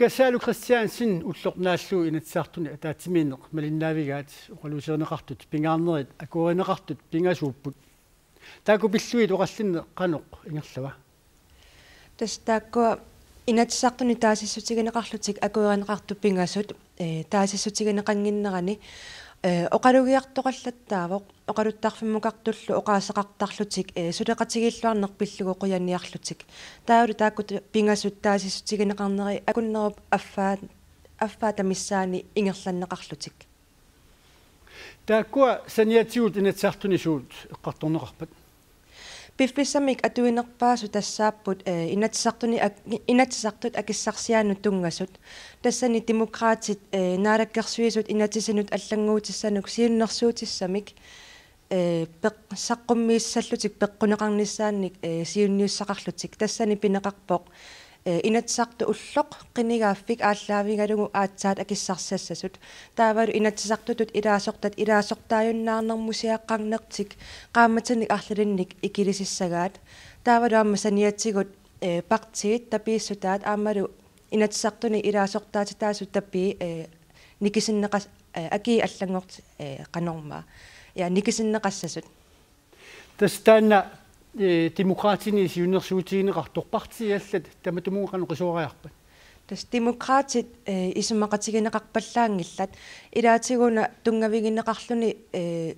касаалу кристиансин уллорнааллуу инатсаартуни таатимиинеқ малиннаавигаат оқалусернеқартут пингаарнерит акуаринеқартут пингасууппут тааку пиллуит оқаллинне қанеқ ингерлава тас таакку инатсаартуни таасиссутигинеқарлутик акуаринеқарту пингасут э таасиссутигинеқангиннерани оқалугиартоқаллаттаавоқ оқалуттарфиммукартуллу оқаасақартарлутик э, э сулеқатигииллуарнер пиллугу қуянниарлутик тааули тааккут пингасуттаасиссутигинеқарнери акуннеруп аффаа аффаа тамиссаани ингерланнеқарлутик тааккуа саниатиут инатсаартунисуут эққарторнеқарпат пиффисамик атуинерпаасу тассааппут э, инатсартуни инатсартут акиссарсиаану тунгасут тассани демократит э, наалаккерсуисут инатисанут аллангуутиссанук сиуннерсуутиссамик э пеқсаққуммииссаллутик пеққунеқарниссааник э, сиунниуссақарлутик тассани пинеқарпоқ Э, инатсарта уллоқ қинигааффик ааллаавигалугу аатсаат акиссарсассасут таавалу инатсисартутут илаасортат илаасортааюннаарнэрму сиаққарнертик қааматаник арлалинник икилисиссагаат таавалу аама саниатсигут э партиит тапииссутаат аамалу инатсартуни илаасортаатитаасут таппи э никисиннеқас э, аки аллангорт э канормаа я э, никисиннеқассасут тастаана демократини э, сиуннерсуутигинеқарторпартиаллат таматумунгақану қисуариарпат тас демократит э, исумақатигинеқарпаллаангиллат илаатигуна тунгавигинеқарлуни э,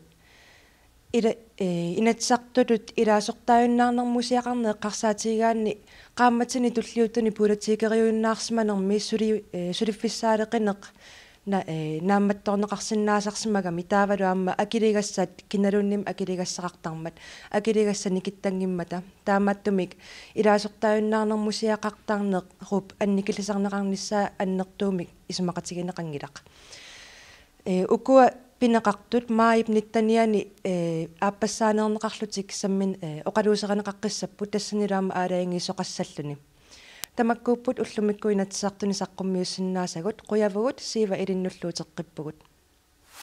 ила инатсартулут илаасортааюннаарнэрмусиақарнеэ қарсаатигаанни қаамматини туллиутани пулатикериуиннаарсиманерми сули сулиффиссаалеқинеқ э нааматтоорнеқарсинаасарсимага аама акилигассаат киналунним акилигассақартармат акилигасса акилигассаникиттангиммата таамааттумик илаасортааюннаарнермусиақартарнеқ руп анникилисарнеқарниссаа аннертуумик исумақатигинеқангилақ э укуа пинеқартут маайип ниттаниани э ааппассаанернеқарлутик саммин э оқалуусеренеқаққиссаппут тассанилаама аалаангиссоқассаллуни тамаккууппут уллумиккуинатсаартунисаққуммиуссиннаасагут қуявагут сиива илиннуллуутеққиппугут